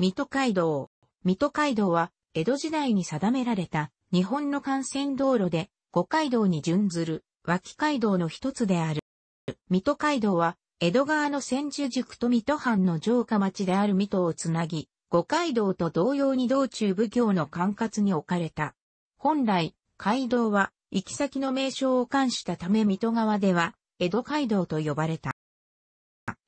水戸街道。水戸街道は、江戸時代に定められた、日本の幹線道路で、五街道に準ずる、脇街道の一つである。水戸街道は、江戸川の千住塾と水戸藩の城下町である水戸をつなぎ、五街道と同様に道中奉行の管轄に置かれた。本来、街道は、行き先の名称を冠したため水戸川では、江戸街道と呼ばれた。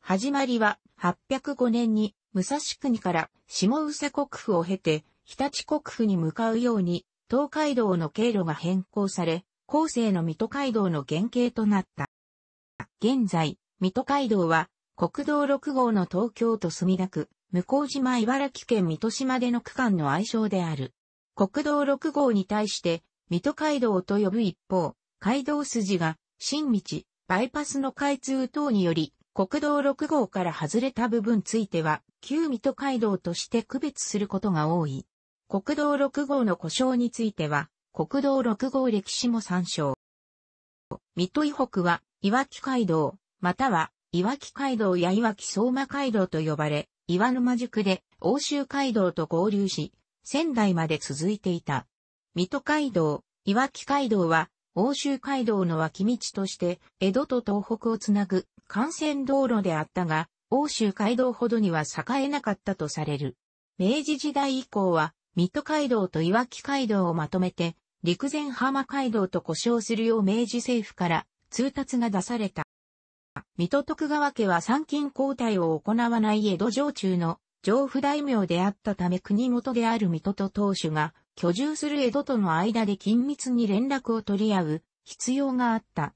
始まりは、805年に武蔵国から下宇佐国府を経て、日立国府に向かうように、東海道の経路が変更され、後世の水戸街道の原型となった。現在、水戸街道は、国道6号の東京都墨田区、向島茨城県水戸島での区間の愛称である。国道6号に対して、水戸街道と呼ぶ一方、街道筋が、新道、バイパスの開通等により、国道6号から外れた部分については、旧水戸街道として区別することが多い。国道6号の故障については、国道6号歴史も参照。水戸以北は、岩木街道、または、岩木街道や岩木相馬街道と呼ばれ、岩沼宿で、欧州街道と合流し、仙台まで続いていた。水戸街道、岩木街道は、欧州街道の脇道として、江戸と東北をつなぐ幹線道路であったが、欧州街道ほどには栄えなかったとされる。明治時代以降は、水戸街道と岩木街道をまとめて、陸前浜街道と呼称するよう明治政府から通達が出された。水戸徳川家は参勤交代を行わない江戸城中の城府大名であったため国元である水戸と当主が居住する江戸との間で緊密に連絡を取り合う必要があった。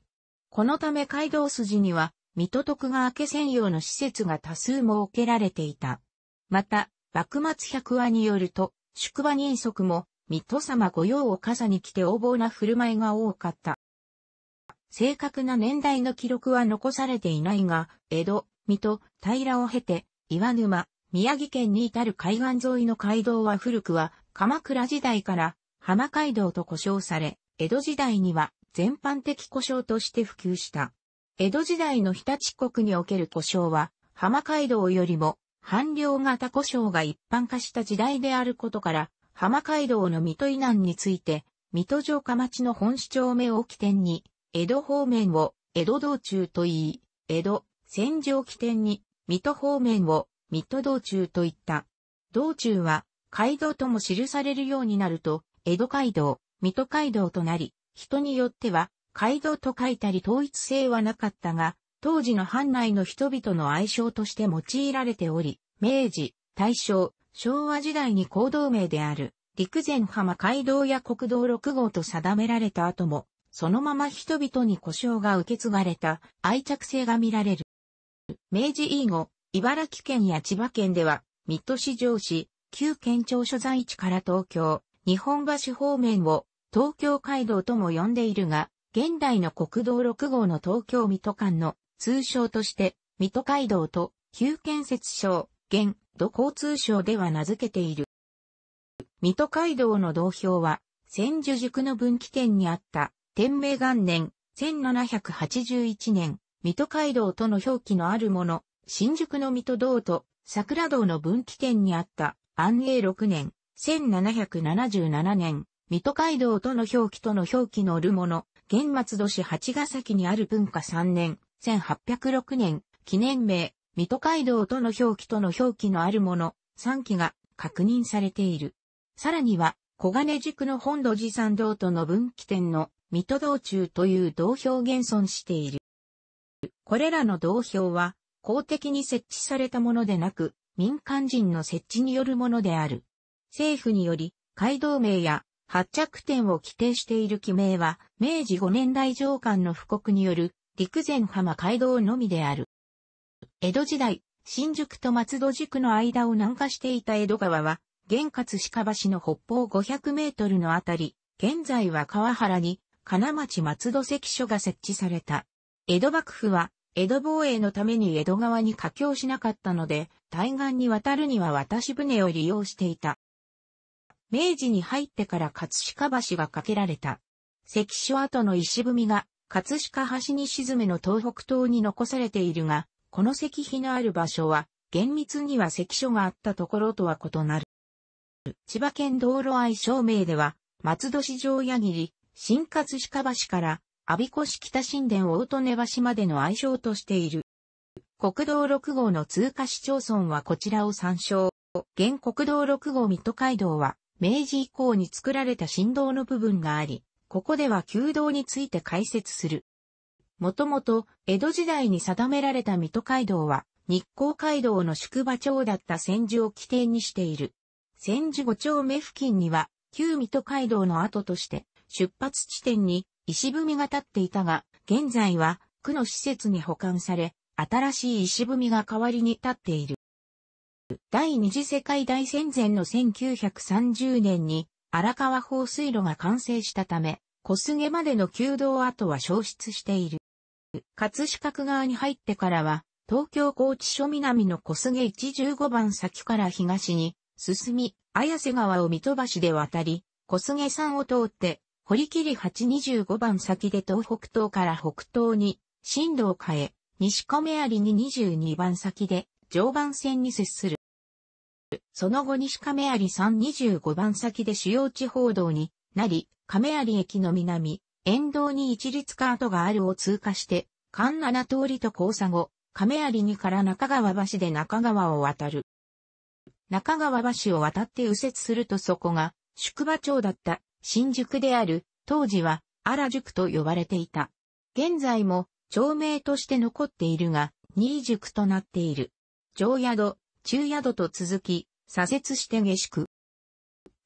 このため街道筋には水戸徳川家専用の施設が多数設けられていた。また、幕末百話によると、宿場人足も、水戸様御用を傘に来て横暴な振る舞いが多かった。正確な年代の記録は残されていないが、江戸、水戸、平を経て、岩沼、宮城県に至る海岸沿いの街道は古くは、鎌倉時代から、浜街道と呼称され、江戸時代には全般的呼称として普及した。江戸時代の日立国における故障は、浜街道よりも、半量型故障が一般化した時代であることから、浜街道の水戸以南について、水戸城下町の本市町目を起点に、江戸方面を江戸道中と言い、江戸、戦場起点に、水戸方面を水戸道中と言った。道中は、街道とも記されるようになると、江戸街道、水戸街道となり、人によっては、街道と書いたり統一性はなかったが、当時の藩内の人々の愛称として用いられており、明治、大正、昭和時代に行動名である、陸前浜街道や国道6号と定められた後も、そのまま人々に故障が受け継がれた愛着性が見られる。明治以後、茨城県や千葉県では、水戸市上市、旧県庁所在地から東京、日本橋方面を東京街道とも呼んでいるが、現代の国道6号の東京水戸間の通称として、水戸街道と旧建設省、現、土交通省では名付けている。水戸街道の道標は、千住塾の分岐点にあった、天明元年、1781年、水戸街道との表記のあるもの、新宿の水戸道と桜道の分岐点にあった安永6年、1777年、水戸街道との表記との表記のるもの、現末都市八ヶ崎にある文化3年、1806年、記念名、水戸街道との表記との表記のあるもの、3期が確認されている。さらには、小金塾の本土寺参道との分岐点の水戸道中という道標現存している。これらの道標は公的に設置されたものでなく民間人の設置によるものである。政府により街道名や発着点を規定している記名は明治5年代上官の布告による陸前浜街道のみである。江戸時代、新宿と松戸宿の間を南下していた江戸川は、玄活鹿橋の北方500メートルのあたり、現在は川原に、金町松戸関所が設置された。江戸幕府は、江戸防衛のために江戸川に架橋しなかったので、対岸に渡るには渡し船を利用していた。明治に入ってから葛飾橋が架けられた。関所跡の石踏みが、葛飾橋に沈めの東北東に残されているが、この石碑のある場所は、厳密には関所があったところとは異なる。千葉県道路愛称名では、松戸市城矢切、新葛飾橋から、阿鼻子市北新田大利根橋までの愛称としている。国道6号の通過市町村はこちらを参照。現国道6号水戸街道は、明治以降に作られた振動の部分があり、ここでは弓道について解説する。もともと、江戸時代に定められた水戸街道は、日光街道の宿場町だった千住を起点にしている。千住五丁目付近には、旧水戸街道の跡として、出発地点に石踏みが立っていたが、現在は区の施設に保管され、新しい石踏みが代わりに立っている。第二次世界大戦前の1930年に荒川放水路が完成したため、小菅までの旧道跡は消失している。葛飾区側に入ってからは、東京高知署南の小菅115番先から東に進み、綾瀬川を水戸橋で渡り、小菅山を通って、堀切825番先で東北東から北東に進路を変え、西亀有に22番先で常磐線に接する。その後西亀有山25番先で主要地報道になり、亀有駅の南、沿道に一律カートがあるを通過して、関七通りと交差後、亀有にから中川橋で中川を渡る。中川橋を渡って右折するとそこが、宿場町だった新宿である、当時は荒宿と呼ばれていた。現在も町名として残っているが、新宿となっている。上宿、中宿と続き、左折して下宿。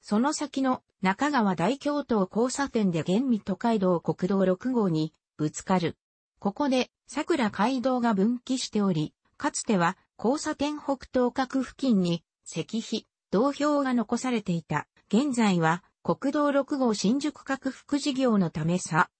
その先の中川大京都交差点で厳密都街道国道6号にぶつかる。ここで桜街道が分岐しており、かつては交差点北東角付近に石碑、道標が残されていた。現在は国道6号新宿各幅事業のためさ。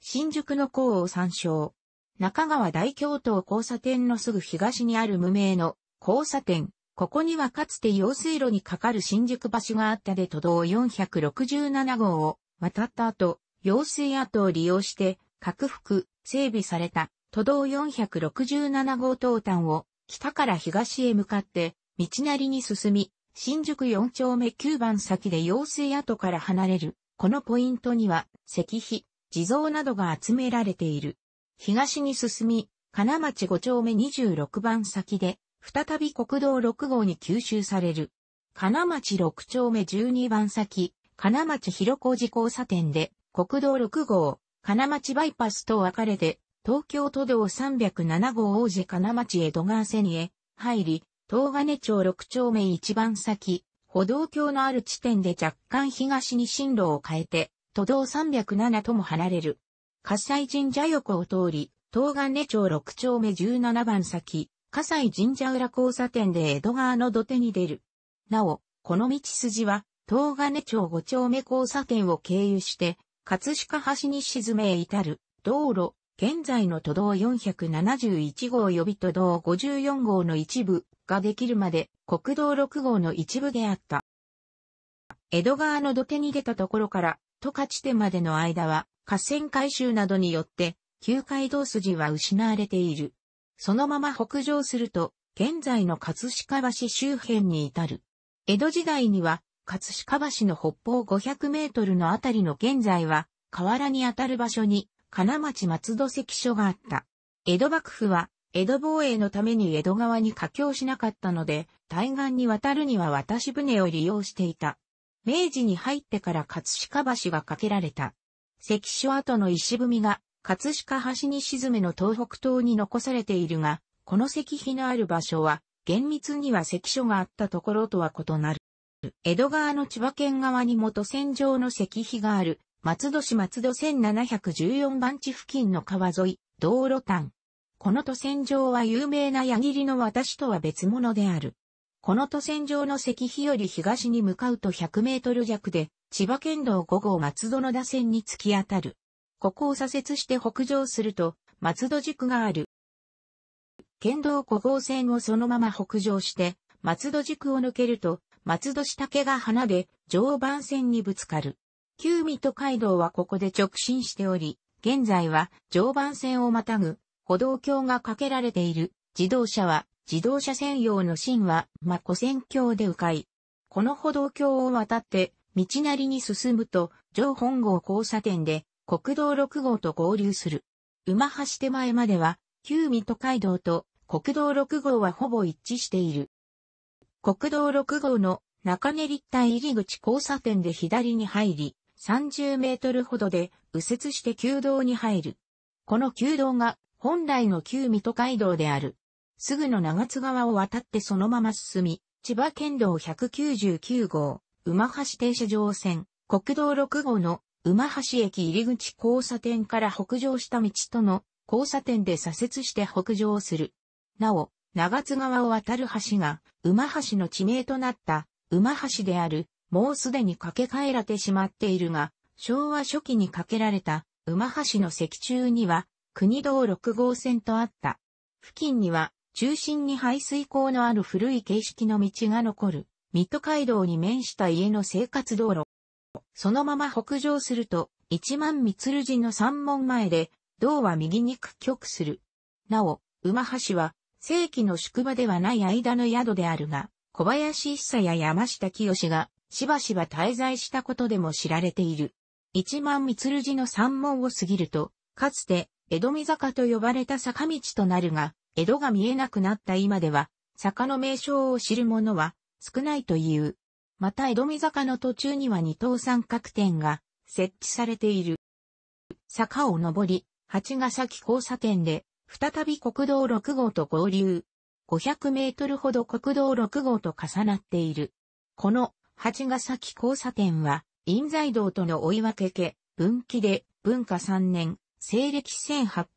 新宿の港を参照。中川大京都交差点のすぐ東にある無名の交差点。ここにはかつて用水路にかかる新宿橋があったで都道467号を渡った後、用水跡を利用して、拡幅、整備された都道467号東端を北から東へ向かって道なりに進み、新宿4丁目9番先で用水跡から離れる。このポイントには石碑、地蔵などが集められている。東に進み、金町5丁目26番先で再び国道6号に吸収される。金町6丁目12番先、金町広小路交差点で、国道6号、金町バイパスと分かれて、東京都道307号王子金町江戸川線へ入り、東金町6丁目1番先、歩道橋のある地点で若干東に進路を変えて、都道307とも離れる。火西神社横を通り、東金町6丁目17番先、葛西神社裏交差点で江戸川の土手に出る。なお、この道筋は、東金町五丁目交差点を経由して、葛飾橋に沈め至る、道路、現在の都道471号予備都道54号の一部ができるまで国道6号の一部であった。江戸川の土手に出たところから、十勝地点までの間は河川改修などによって、旧街道筋は失われている。そのまま北上すると、現在の葛飾橋周辺に至る。江戸時代には、葛飾橋の北方500メートルのあたりの現在は、河原にあたる場所に、金町松戸関所があった。江戸幕府は、江戸防衛のために江戸川に架橋しなかったので、対岸に渡るには渡し船を利用していた。明治に入ってから葛飾橋が架けられた。関所跡の石踏みが葛飾橋に沈めの東北東に残されているが、この石碑のある場所は、厳密には石書があったところとは異なる。江戸川の千葉県側に元線上の石碑がある、松戸市松戸1 714番地付近の川沿い、道路端。この都線上は有名な矢切の私とは別物である。この都線上の石碑より東に向かうと100メートル弱で、千葉県道5号松戸の打線に突き当たる。ここを左折して北上すると、松戸宿がある。県道5号線をそのまま北上して、松戸宿を抜けると、松戸下竹が花で常磐線にぶつかる。旧水戸街道はここで直進しており、現在は常磐線をまたぐ歩道橋が架けられている自動車は自動車専用の芯は真古線橋で迂回。この歩道橋を渡って道なりに進むと上本郷交差点で国道6号と合流する。馬橋手前までは、旧水戸街道と国道6号はほぼ一致している。国道6号の中根立体入り口交差点で左に入り、30メートルほどで右折して旧道に入る。この旧道が本来の旧水戸街道である。すぐの長津川を渡ってそのまま進み、千葉県道199号、馬橋停車場線、国道6号の馬橋駅入口交差点から北上した道との交差点で左折して北上する。なお、長津川を渡る橋が、馬橋の地名となった、馬橋である、もうすでに架け替えられてしまっているが、昭和初期に架けられた、馬橋の石柱には、国道6号線とあった。付近には、中心に排水溝のある古い形式の道が残る、水戸街道に面した家の生活道路、そのまま北上すると、一万三つ寺の三門前で、道は右に屈曲する。なお、馬橋は、正規の宿場ではない間の宿であるが、小林久や山下清が、しばしば滞在したことでも知られている。一万三つ寺の三門を過ぎると、かつて、江戸見坂と呼ばれた坂道となるが、江戸が見えなくなった今では、坂の名称を知る者は少ないという。また江戸見坂の途中には二等三角点が設置されている。坂を上り、八ヶ崎交差点で、再び国道6号と合流。500メートルほど国道6号と重なっている。この八ヶ崎交差点は、印西道との追い分け家、分岐で文化3年、西暦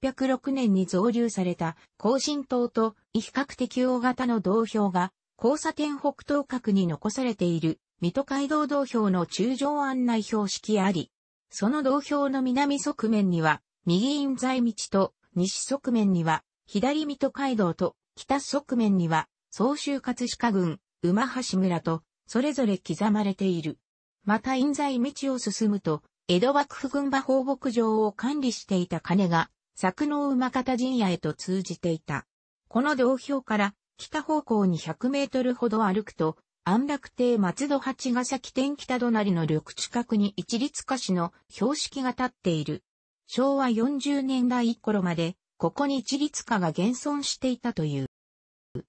1806年に造立された、更新島と比較的大型の道標が交差点北東角に残されている、水戸街道道標の中上案内標識あり、その道標の南側面には、右印在道と、西側面には、左水戸街道と、北側面には、総州葛飾郡、馬橋村と、それぞれ刻まれている。また印在道を進むと、江戸幕府軍馬放牧場を管理していた金が、久能馬方陣屋へと通じていた。この道標から、北方向に100メートルほど歩くと、安楽亭松戸八ヶ崎店北隣の緑地角に一律化しの標識が立っている。昭和40年代頃まで、ここに一律家が現存していたという。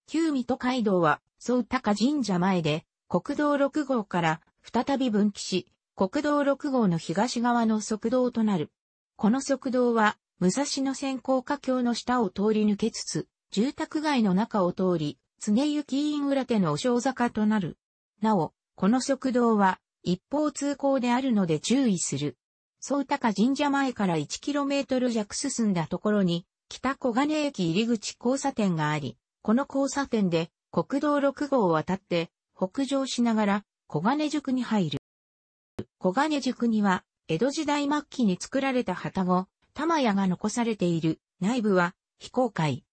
旧水戸街道は、総高神社前で、国道6号から再び分岐し、国道6号の東側の側道となる。この側道は、武蔵野線高架橋の下を通り抜けつつ、住宅街の中を通り、常行院裏手のお正坂となる。なお、この食堂は一方通行であるので注意する。総高神社前から 1km 弱進んだところに、北小金駅入口交差点があり、この交差点で国道6号を渡って北上しながら小金宿に入る。小金塾には江戸時代末期に作られた旗子、玉屋が残されている内部は非公開。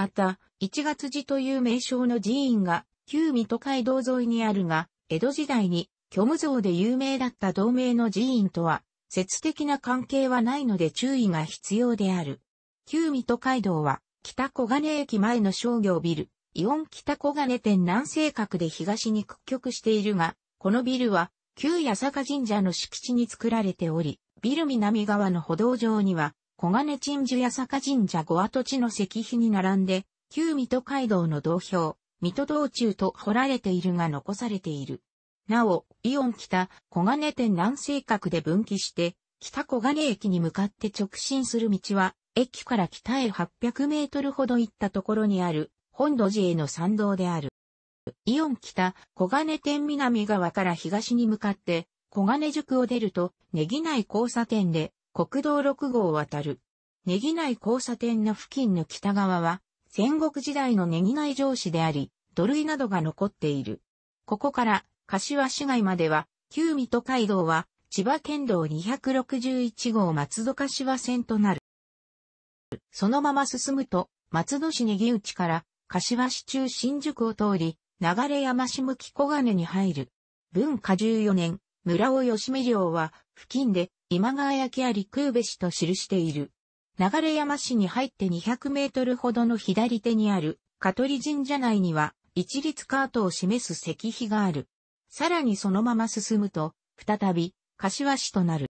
また、一月寺という名称の寺院が、旧水戸街道沿いにあるが、江戸時代に虚無像で有名だった同盟の寺院とは、説的な関係はないので注意が必要である。旧水戸街道は、北小金駅前の商業ビル、イオン北小金店南西角で東に屈曲しているが、このビルは、旧八坂神社の敷地に作られており、ビル南側の歩道上には、小金鎮守八坂神社五跡地の石碑に並んで、旧水戸街道の道標、水戸道中と掘られているが残されている。なお、イオン北、小金店南西角で分岐して、北小金駅に向かって直進する道は、駅から北へ800メートルほど行ったところにある、本土寺への参道である。イオン北、小金店南側から東に向かって、小金宿を出ると、ネギ内交差点で、国道6号を渡る。ネギ内交差点の付近の北側は、戦国時代のネギ内城市であり、土塁などが残っている。ここから、柏市街までは、旧水戸街道は、千葉県道261号松戸柏線となる。そのまま進むと、松戸市ネギ内から、柏市中新宿を通り、流れ山市向き小金に入る。文化14年、村尾吉見領は、付近で今川焼あり空部市と記している。流山市に入って200メートルほどの左手にある、香取神社内には、一律カートを示す石碑がある。さらにそのまま進むと、再び、柏市となる。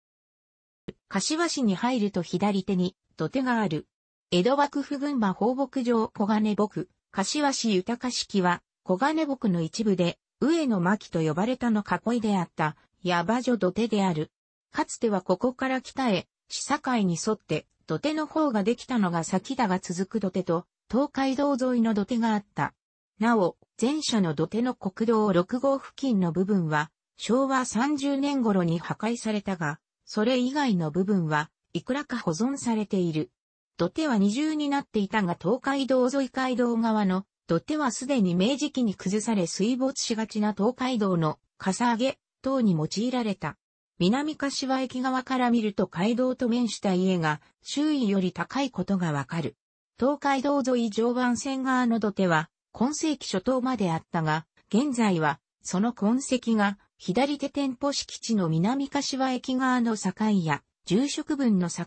柏市に入ると左手に土手がある。江戸幕府群馬放牧場小金牧、柏市豊式は小金牧の一部で、上野牧と呼ばれたの囲いであった、矢場所土手である。かつてはここから北へ、市境に沿って、土手の方ができたのが先だが続く土手と、東海道沿いの土手があった。なお、前者の土手の国道6号付近の部分は、昭和30年頃に破壊されたが、それ以外の部分は、いくらか保存されている。土手は二重になっていたが東海道沿い街道側の土手はすでに明治期に崩され水没しがちな東海道のかさ上げ等に用いられた。南柏駅側から見ると街道と面した家が周囲より高いことがわかる。東海道沿い常磐線側の土手は今世紀初頭まであったが、現在はその痕跡が左手店舗敷地の南柏駅側の境や住職分の境、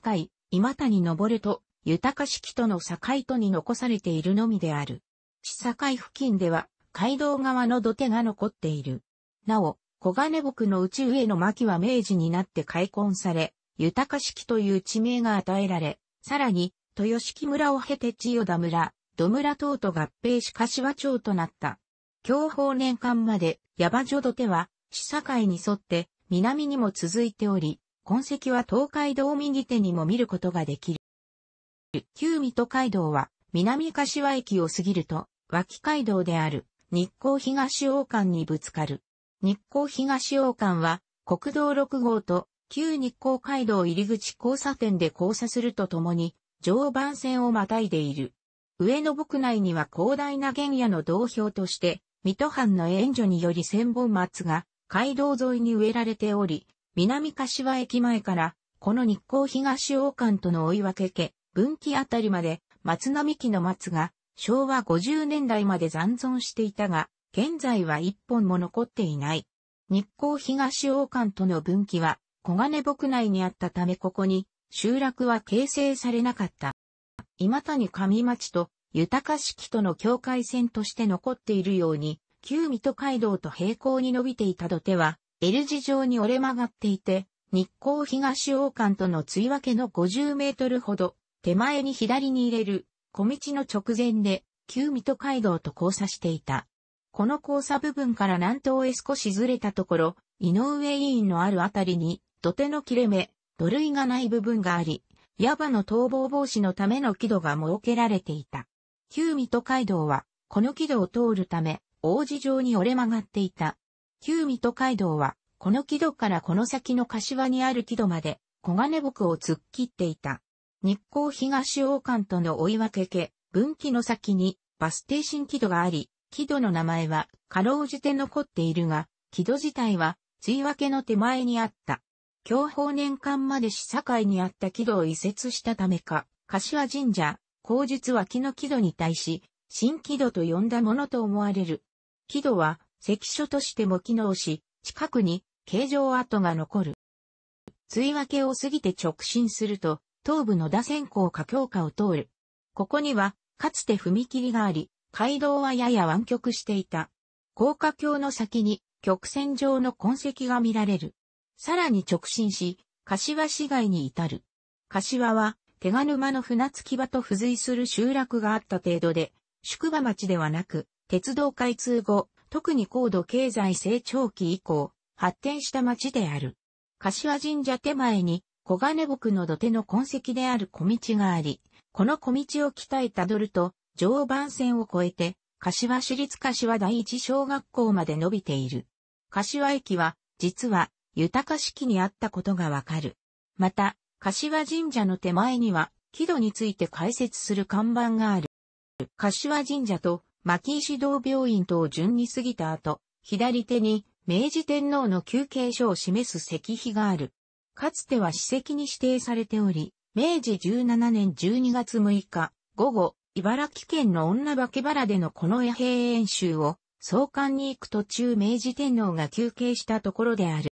今谷登ると豊か敷との境とに残されているのみである。地境付近では街道側の土手が残っている。なお、小金木の内上の薪は明治になって開墾され、豊か式という地名が与えられ、さらに、豊敷村を経て千代田村、土村等と合併し柏町となった。享保年間まで、矢場所土手は、市境に沿って、南にも続いており、痕跡は東海道右手にも見ることができる。旧水戸街道は、南柏駅を過ぎると、脇街道である、日光東王館にぶつかる。日光東王館は、国道6号と旧日光街道入口交差点で交差するとともに、常磐線をまたいでいる。上野牧内には広大な原野の同標として、水戸藩の援助により千本松が街道沿いに植えられており、南柏駅前から、この日光東王館との追い分け家、分岐あたりまで松並木の松が昭和50年代まで残存していたが、現在は一本も残っていない。日光東王館との分岐は小金牧内にあったためここに集落は形成されなかった。今谷上町と豊季との境界線として残っているように、旧水戸街道と平行に伸びていた土手は、L 字状に折れ曲がっていて、日光東王館との追分けの50メートルほど、手前に左に入れる、小道の直前で、旧水戸街道と交差していた。この交差部分から南東へ少しずれたところ、井上委員のあるあたりに、土手の切れ目、土塁がない部分があり、矢場の逃亡防止のための軌道が設けられていた。旧水戸街道は、この軌道を通るため、王子状に折れ曲がっていた。旧水戸街道は、この軌道からこの先の柏にある軌道まで、小金木を突っ切っていた。日光東王館との追分け家、分岐の先に、バス停新軌道があり、木戸の名前は、かろうじて残っているが、木戸自体は、追分の手前にあった。享保年間まで市境にあった木戸を移設したためか、柏神社、口述脇の木戸に対し、新木戸と呼んだものと思われる。木戸は、石所としても機能し、近くに、形状跡が残る。追分を過ぎて直進すると、東部の打線港下強下を通る。ここには、かつて踏切があり、街道はやや湾曲していた。高架橋の先に曲線上の痕跡が見られる。さらに直進し、柏市街に至る。柏は、手賀沼の船着き場と付随する集落があった程度で、宿場町ではなく、鉄道開通後、特に高度経済成長期以降、発展した町である。柏神社手前に、小金木の土手の痕跡である小道があり、この小道を北へたどると、常磐線を越えて、柏市立柏第一小学校まで伸びている。柏駅は、実は、豊式にあったことがわかる。また、柏神社の手前には、木戸について解説する看板がある。柏神社と牧石堂病院とを順に過ぎた後、左手に明治天皇の休憩所を示す石碑がある。かつては史跡に指定されており、明治17年12月6日、午後茨城県の女化け原でのこの野兵演習を、総監に行く途中明治天皇が休憩したところである。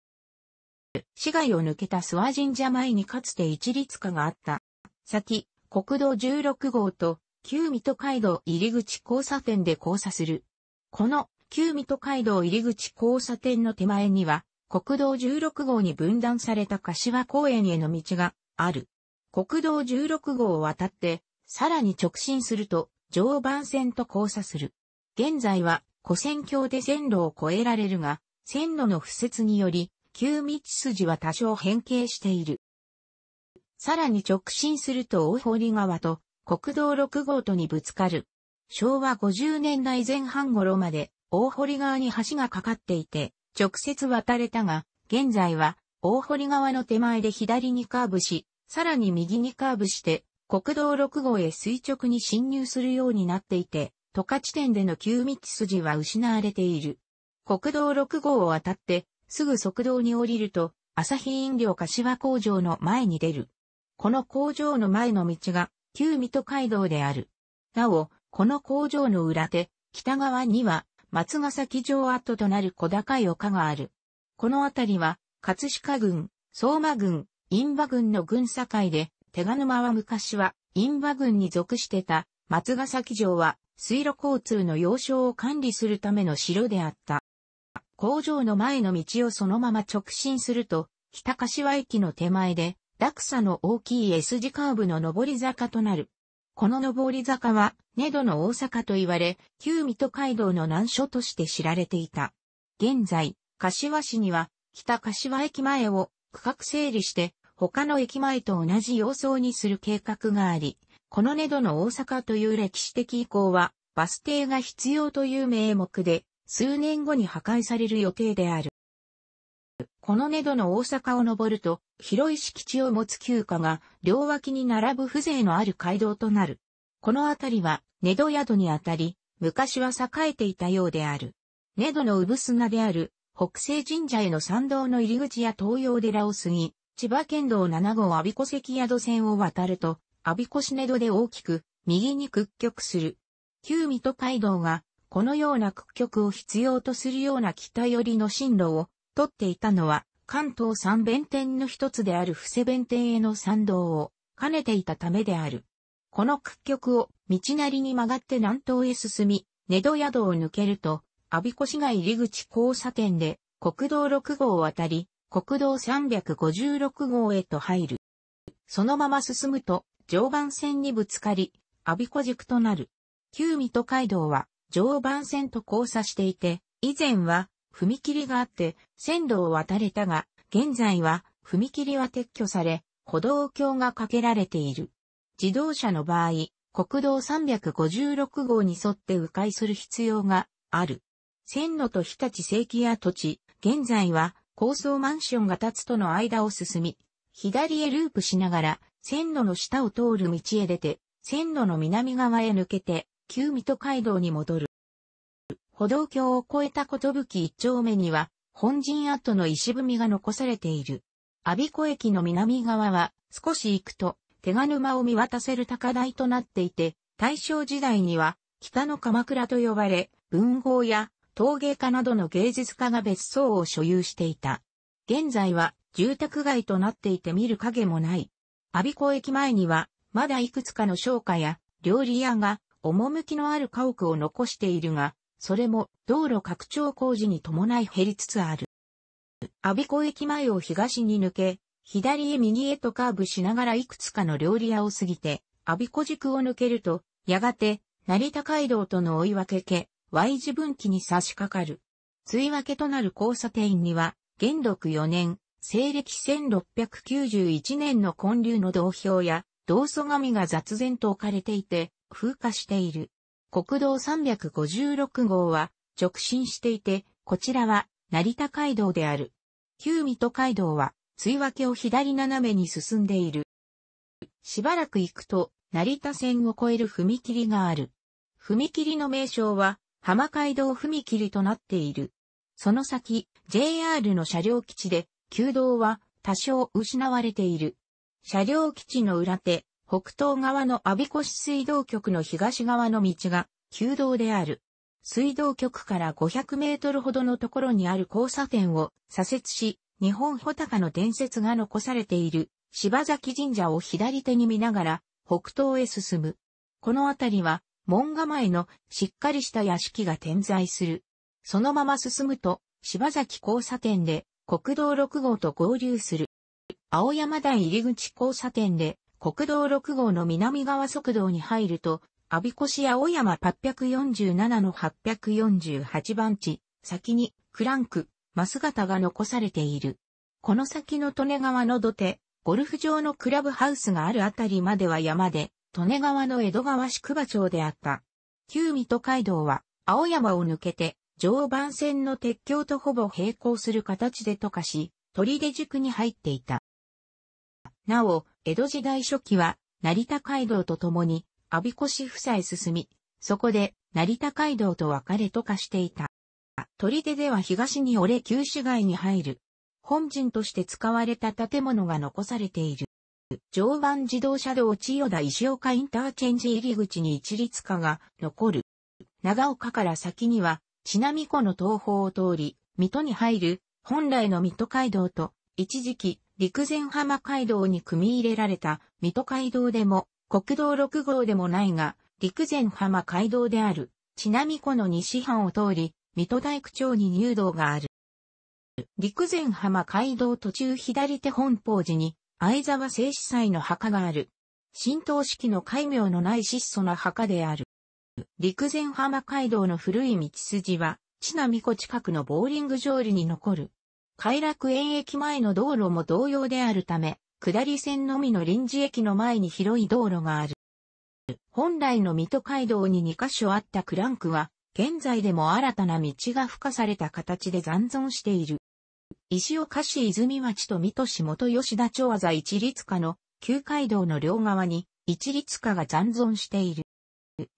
市街を抜けた諏訪神社前にかつて一律家があった。先、国道16号と旧水戸街道入口交差点で交差する。この旧水戸街道入口交差点の手前には、国道16号に分断された柏公園への道がある。国道16号を渡って、さらに直進すると、常磐線と交差する。現在は、古線橋で線路を越えられるが、線路の敷設により、旧道筋は多少変形している。さらに直進すると大堀川と国道6号とにぶつかる。昭和50年代前半頃まで大堀川に橋がかかっていて、直接渡れたが、現在は大堀川の手前で左にカーブし、さらに右にカーブして国道6号へ垂直に侵入するようになっていて、都下地点での急道筋は失われている。国道6号を渡って、すぐ側道に降りると、朝日飲料柏工場の前に出る。この工場の前の道が、旧水戸街道である。なお、この工場の裏手、北側には、松ヶ崎城跡となる小高い丘がある。この辺りは、葛飾郡、相馬郡、印馬郡の軍境で、手賀沼は昔は、印旛郡に属してた、松ヶ崎城は、水路交通の要衝を管理するための城であった。工場の前の道をそのまま直進すると、北柏駅の手前で、落差の大きい S 字カーブの上り坂となる。この上り坂は、根戸の大阪と言われ、旧水戸街道の難所として知られていた。現在、柏市には、北柏駅前を区画整理して、他の駅前と同じ様相にする計画があり、この根戸の大阪という歴史的遺構は、バス停が必要という名目で、数年後に破壊される予定である。この根戸の大阪を登ると、広い敷地を持つ旧家が、両脇に並ぶ風情のある街道となる。この辺りは、根戸宿にあたり、昔は栄えていたようである。根戸の産砂である、北西神社への参道の入り口や東洋寺を過ぎ、千葉県道7号阿鼻子関宿線を渡ると、阿鼻子市根戸で大きく、右に屈曲する。旧水戸街道が、このような屈曲を必要とするような北寄りの進路を、取っていたのは、関東三弁天の一つである伏せ弁天への参道を兼ねていたためである。この屈曲を道なりに曲がって南東へ進み、根戸宿を抜けると、阿鼻子市街入口交差点で国道6号を渡り、国道356号へと入る。そのまま進むと、常磐線にぶつかり、阿鼻子軸となる。旧水戸街道は、常磐線と交差していて、以前は、踏切があって、線路を渡れたが、現在は、踏切は撤去され、歩道橋が架けられている。自動車の場合、国道356号に沿って迂回する必要がある。線路と日立正規土地、現在は高層マンションが建つとの間を進み、左へループしながら、線路の下を通る道へ出て、線路の南側へ抜けて、旧水戸街道に戻る。歩道橋を越えたことぶき一丁目には、本陣跡の石踏みが残されている。阿鼻子駅の南側は、少し行くと、手賀沼を見渡せる高台となっていて、大正時代には、北の鎌倉と呼ばれ、文豪や陶芸家などの芸術家が別荘を所有していた。現在は住宅街となっていて見る影もない。阿鼻子駅前には、まだいくつかの商家や料理屋が趣のある家屋を残しているが、それも道路拡張工事に伴い減りつつある。阿鼻子駅前を東に抜け、左へ右へとカーブしながらいくつかの料理屋を過ぎて、阿鼻子軸を抜けると、やがて、成田街道との追い分け Y 字分岐に差し掛かる。追分けとなる交差点には、元禄4年、西暦1691年の混流の道標や、道祖神が雑然と置かれていて、風化している。国道356号は直進していて、こちらは成田街道である。旧水戸街道は、追分けを左斜めに進んでいる。しばらく行くと、成田線を越える踏切がある。踏切の名称は、浜街道踏切となっている。その先、JR の車両基地で、旧道は多少失われている。車両基地の裏手、北東側の阿鼻子市水道局の東側の道が、旧道である。水道局から500メートルほどのところにある交差点を左折し、日本穂高の伝説が残されている柴崎神社を左手に見ながら北東へ進む。この辺りは門構えのしっかりした屋敷が点在する。そのまま進むと、柴崎交差点で国道6号と合流する。青山台入口交差点で国道6号の南側速道に入ると、阿鼻子市青山847の848番地、先にクランク、マス型が残されている。この先の利根川の土手、ゴルフ場のクラブハウスがあるあたりまでは山で、利根川の江戸川宿場町であった。旧水戸街道は、青山を抜けて、常磐線の鉄橋とほぼ並行する形で溶かし、鳥出塾に入っていた。なお、江戸時代初期は、成田街道と共に、阿鼻子市夫妻進み、そこで、成田街道と別れとかしていた。鳥出では東に折れ旧市街に入る。本陣として使われた建物が残されている。常磐自動車道千代田石岡インターチェンジ入り口に一律化が残る。長岡から先には、ちなみ湖の東方を通り、水戸に入る、本来の水戸街道と、一時期、陸前浜街道に組み入れられた、水戸街道でも、国道6号でもないが、陸前浜街道である、ちなみ湖の西半を通り、水戸大工町に入道がある。陸前浜街道途中左手本法寺に、相沢聖司祭の墓がある。神道式の戒名のない質素な墓である。陸前浜街道の古い道筋は、千波湖近くのボーリング上裏に残る。快楽園駅前の道路も同様であるため、下り線のみの臨時駅の前に広い道路がある。本来の水戸街道に2箇所あったクランクは、現在でも新たな道が付加された形で残存している。石岡市泉町と水戸市元吉田町技一律家の旧街道の両側に一律家が残存している。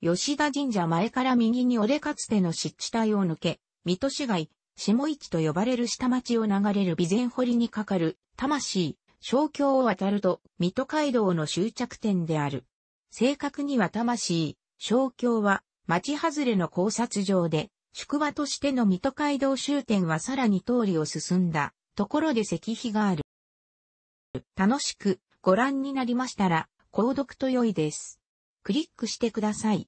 吉田神社前から右に折れかつての湿地帯を抜け、水戸市街、下市と呼ばれる下町を流れる備前堀にかかる魂、小教を渡ると水戸街道の終着点である。正確には魂、小教は町外れの考察場で宿場としての水戸街道終点はさらに通りを進んだところで石碑がある。楽しくご覧になりましたら、購読と良いです。クリックしてください。